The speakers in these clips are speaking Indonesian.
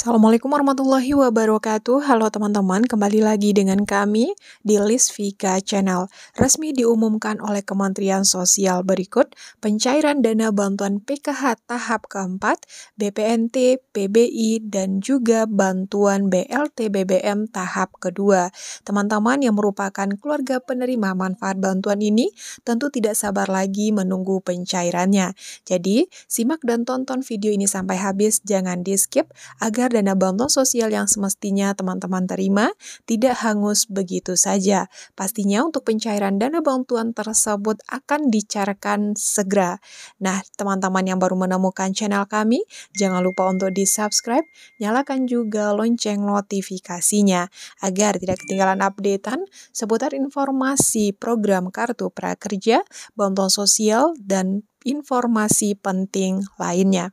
Assalamualaikum warahmatullahi wabarakatuh. Halo teman-teman, kembali lagi dengan kami di List Vika Channel. Resmi diumumkan oleh Kementerian Sosial berikut pencairan dana bantuan PKH tahap keempat, BPNT, PBI, dan juga bantuan BLT BBM tahap kedua. Teman-teman yang merupakan keluarga penerima manfaat bantuan ini tentu tidak sabar lagi menunggu pencairannya. Jadi, simak dan tonton video ini sampai habis, jangan di skip agar agar dana bantuan sosial yang semestinya teman-teman terima tidak hangus begitu saja. Pastinya untuk pencairan dana bantuan tersebut akan dicarakan segera. Nah, teman-teman yang baru menemukan channel kami, jangan lupa untuk di-subscribe, nyalakan juga lonceng notifikasinya agar tidak ketinggalan updatean seputar informasi program Kartu Prakerja, bantuan sosial, dan informasi penting lainnya.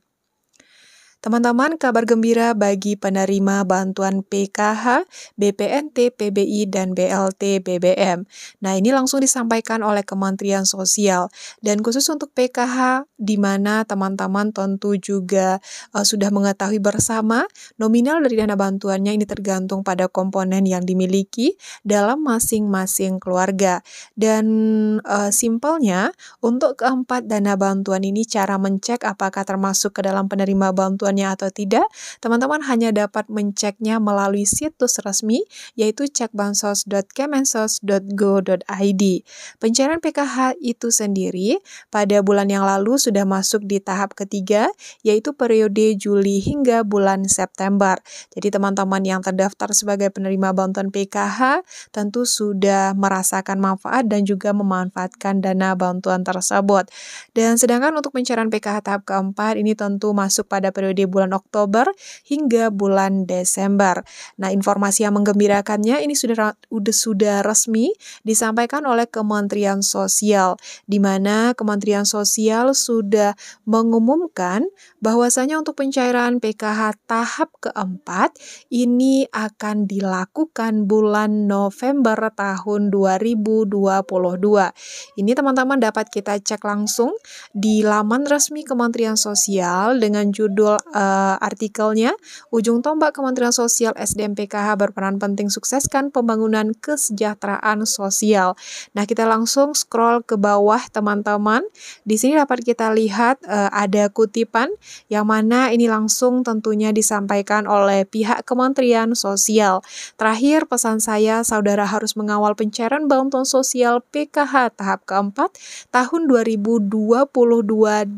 Teman-teman, kabar gembira bagi penerima bantuan PKH, BPNT, PBI, dan BLT BBM. Nah, ini langsung disampaikan oleh Kementerian Sosial. Dan khusus untuk PKH, di mana teman-teman tentu juga uh, sudah mengetahui bersama, nominal dari dana bantuannya ini tergantung pada komponen yang dimiliki dalam masing-masing keluarga. Dan uh, simpelnya, untuk keempat dana bantuan ini cara mencek apakah termasuk ke dalam penerima bantuan atau tidak, teman-teman hanya dapat menceknya melalui situs resmi yaitu cekbansos.kemensos.go.id. Pencairan PKH itu sendiri pada bulan yang lalu sudah masuk di tahap ketiga yaitu periode Juli hingga bulan September. Jadi teman-teman yang terdaftar sebagai penerima bantuan PKH tentu sudah merasakan manfaat dan juga memanfaatkan dana bantuan tersebut. Dan sedangkan untuk pencairan PKH tahap keempat ini tentu masuk pada periode periode bulan Oktober hingga bulan Desember. Nah, informasi yang menggembirakannya ini sudah sudah, sudah resmi disampaikan oleh Kementerian Sosial di mana Kementerian Sosial sudah mengumumkan bahwasanya untuk pencairan PKH tahap keempat ini akan dilakukan bulan November tahun 2022. Ini teman-teman dapat kita cek langsung di laman resmi Kementerian Sosial dengan judul uh, artikelnya, ujung tombak Kementerian Sosial SDM PKH berperan penting sukseskan pembangunan kesejahteraan sosial. Nah, kita langsung scroll ke bawah teman-teman. Di sini dapat kita lihat uh, ada kutipan yang mana ini langsung tentunya disampaikan oleh pihak Kementerian Sosial. Terakhir pesan saya, saudara harus mengawal pencairan bantuan sosial PKH tahap keempat tahun 2022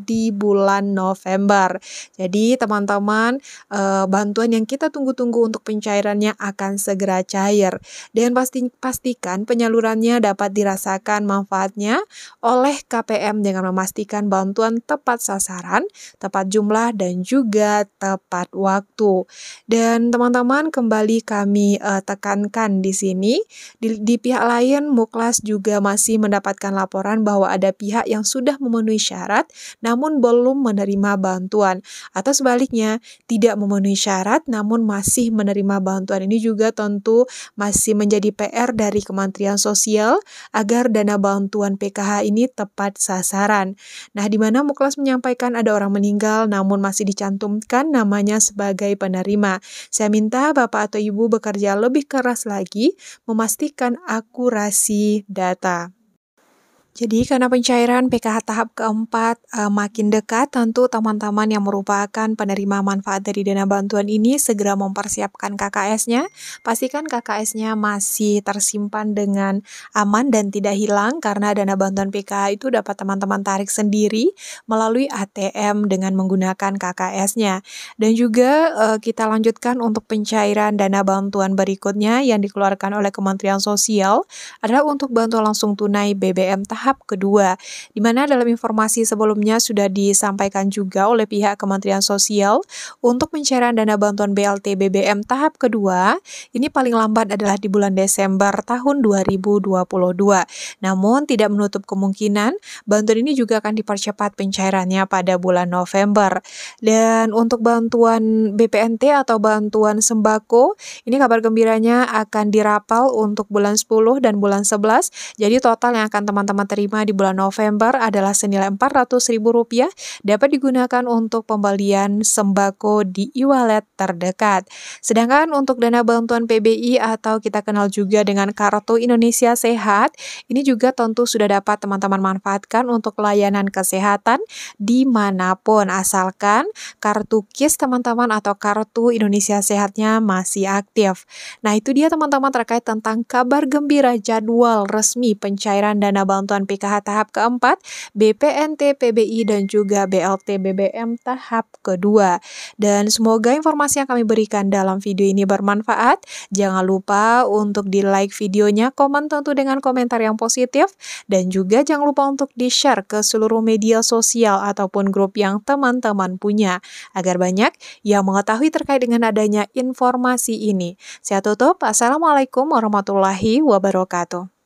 di bulan November. Jadi teman-teman, uh, bantuan yang kita tunggu-tunggu untuk pencairannya akan segera cair. Dan pasti, pastikan penyalurannya dapat dirasakan manfaatnya oleh KPM dengan memastikan bantuan tepat sasaran, tepat jumlah, dan juga tepat waktu. Dan teman-teman kembali kami uh, tekankan di sini, di, di pihak lain Muklas juga masih mendapatkan laporan bahwa ada pihak yang sudah memenuhi syarat namun belum menerima bantuan atau sebaliknya tidak memenuhi syarat namun masih menerima bantuan ini juga tentu masih menjadi PR dari Kementerian Sosial agar dana bantuan PKH ini tepat sasaran. Nah, di mana Muklas menyampaikan ada orang meninggal namun masih dicantumkan namanya sebagai penerima. Saya minta Bapak atau Ibu bekerja lebih keras lagi memastikan akurasi data. Jadi karena pencairan PKH tahap keempat e, makin dekat, tentu teman-teman yang merupakan penerima manfaat dari dana bantuan ini segera mempersiapkan KKS-nya. Pastikan KKS-nya masih tersimpan dengan aman dan tidak hilang karena dana bantuan PKH itu dapat teman-teman tarik sendiri melalui ATM dengan menggunakan KKS-nya. Dan juga e, kita lanjutkan untuk pencairan dana bantuan berikutnya yang dikeluarkan oleh Kementerian Sosial adalah untuk bantuan langsung tunai BBM tahap tahap kedua, di mana dalam informasi sebelumnya sudah disampaikan juga oleh pihak Kementerian Sosial untuk pencairan dana bantuan BLT BBM tahap kedua, ini paling lambat adalah di bulan Desember tahun 2022. Namun tidak menutup kemungkinan bantuan ini juga akan dipercepat pencairannya pada bulan November. Dan untuk bantuan BPNT atau bantuan sembako, ini kabar gembiranya akan dirapal untuk bulan 10 dan bulan 11. Jadi total yang akan teman-teman terima diterima di bulan November adalah senilai Rp400.000 dapat digunakan untuk pembelian sembako di e-wallet terdekat. Sedangkan untuk dana bantuan PBI atau kita kenal juga dengan Kartu Indonesia Sehat, ini juga tentu sudah dapat teman-teman manfaatkan untuk layanan kesehatan dimanapun asalkan kartu KIS teman-teman atau Kartu Indonesia Sehatnya masih aktif. Nah itu dia teman-teman terkait tentang kabar gembira jadwal resmi pencairan dana bantuan bantuan PKH tahap keempat, BPNT PBI dan juga BLT BBM tahap kedua. Dan semoga informasi yang kami berikan dalam video ini bermanfaat. Jangan lupa untuk di-like videonya, komen tentu dengan komentar yang positif dan juga jangan lupa untuk di-share ke seluruh media sosial ataupun grup yang teman-teman punya agar banyak yang mengetahui terkait dengan adanya informasi ini. Saya tutup. Assalamualaikum warahmatullahi wabarakatuh.